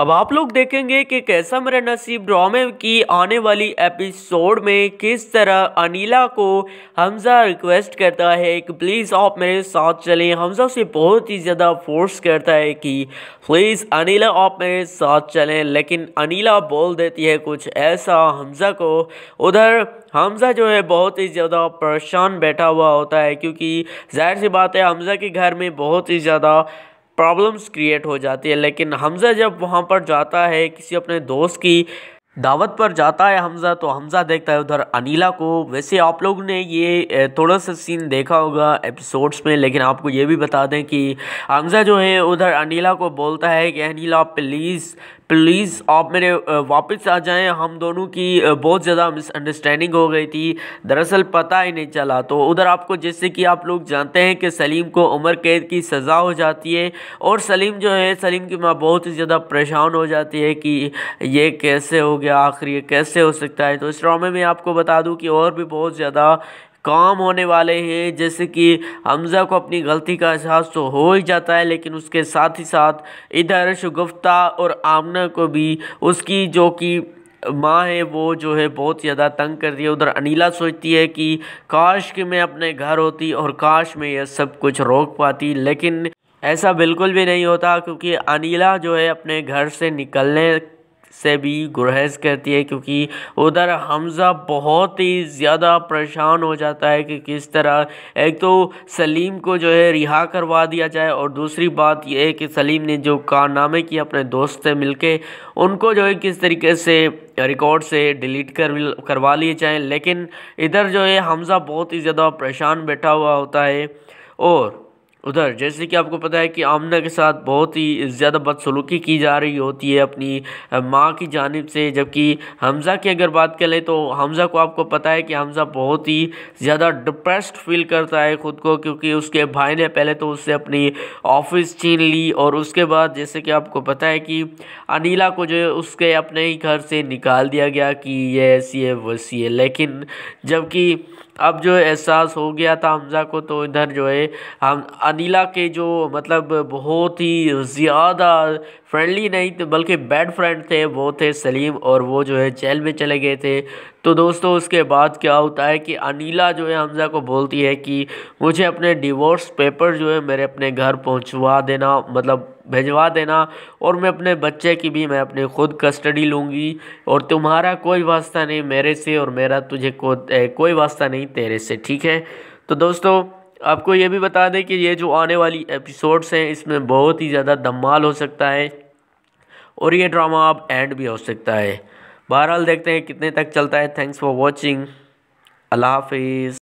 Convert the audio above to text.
अब आप लोग देखेंगे कि कैसा मेरा नसीब ड्रामे की आने वाली एपिसोड में किस तरह अनिला को हमजा रिक्वेस्ट करता है कि प्लीज़ आप मेरे साथ चलें हमजा उसे बहुत ही ज़्यादा फोर्स करता है कि प्लीज़ अनिला आप मेरे साथ चलें लेकिन अनिला बोल देती है कुछ ऐसा हमजा को उधर हमज़ा जो है बहुत ही ज़्यादा परेशान बैठा हुआ होता है क्योंकि जाहिर सी बात है हमज़ा के घर में बहुत ही ज़्यादा प्रॉब्लम्स क्रिएट हो जाती है लेकिन हमज़ा जब वहाँ पर जाता है किसी अपने दोस्त की दावत पर जाता है हमज़ा तो हमज़ा देखता है उधर अनिला को वैसे आप लोग ने ये थोड़ा सा सीन देखा होगा एपिसोड्स में लेकिन आपको ये भी बता दें कि हमज़ा जो है उधर अनिला को बोलता है कि अनिला प्लीज़ प्लीज़ आप मेरे वापस आ जाएं हम दोनों की बहुत ज़्यादा मिसअंडरस्टैंडिंग हो गई थी दरअसल पता ही नहीं चला तो उधर आपको जैसे कि आप लोग जानते हैं कि सलीम को उम्र कैद की सज़ा हो जाती है और सलीम जो है सलीम की माँ बहुत ही ज़्यादा परेशान हो जाती है कि ये कैसे हो गया गया आखिर ये कैसे हो सकता है तो इस ड्रामे में आपको बता दूँ कि और भी बहुत ज़्यादा काम होने वाले हैं जैसे कि हमज़ा को अपनी गलती का एहसास तो हो ही जाता है लेकिन उसके साथ ही साथ इधर शुगुफ्ता और आमना को भी उसकी जो कि माँ है वो जो है बहुत ज़्यादा तंग कर रही है उधर अनिला सोचती है कि काश कि मैं अपने घर होती और काश मैं यह सब कुछ रोक पाती लेकिन ऐसा बिल्कुल भी नहीं होता क्योंकि अनिला जो है अपने घर से निकलने से भी गुरेज करती है क्योंकि उधर हमज़ा बहुत ही ज़्यादा परेशान हो जाता है कि किस तरह एक तो सलीम को जो है रिहा करवा दिया जाए और दूसरी बात यह है कि सलीम ने जो कारनामे किए अपने दोस्त से के उनको जो है किस तरीके से रिकॉर्ड से डिलीट कर करवा लिए जाएँ लेकिन इधर जो है हमज़ा बहुत ही ज़्यादा परेशान बैठा हुआ होता है और उधर जैसे कि आपको पता है कि आमना के साथ बहुत ही ज़्यादा बदसलूकी की जा रही होती है अपनी माँ की जानब से जबकि हमज़ा की अगर बात करें तो हमज़ा को आपको पता है कि हमज़ा बहुत ही ज़्यादा डिप्रेस्ड फील करता है ख़ुद को क्योंकि उसके भाई ने पहले तो उससे अपनी ऑफिस छीन ली और उसके बाद जैसे कि आपको पता है कि अनिला को जो है उसके अपने ही घर से निकाल दिया गया कि ये ऐसी है वैसी है लेकिन जबकि अब जो एहसास हो गया था हमज़ा को तो इधर जो है हम अनिला के जो मतलब बहुत ही ज़्यादा फ्रेंडली नहीं थे बल्कि बैड फ्रेंड थे वो थे सलीम और वो जो है जेल में चले गए थे तो दोस्तों उसके बाद क्या होता है कि अनिला जो है हमज़ा को बोलती है कि मुझे अपने डिवोर्स पेपर जो है मेरे अपने घर पहुंचवा देना मतलब भिजवा देना और मैं अपने बच्चे की भी मैं अपने खुद कस्टडी लूँगी और तुम्हारा कोई वास्ता नहीं मेरे से और मेरा तुझे को ए, कोई वास्ता नहीं तेरे से ठीक है तो दोस्तों आपको ये भी बता दें कि ये जो आने वाली एपिसोड्स हैं इसमें बहुत ही ज़्यादा धमाल हो सकता है और ये ड्रामा अब एंड भी हो सकता है बहरहाल देखते हैं कितने तक चलता है थैंक्स फॉर वॉचिंग अल्लाह हाफिज़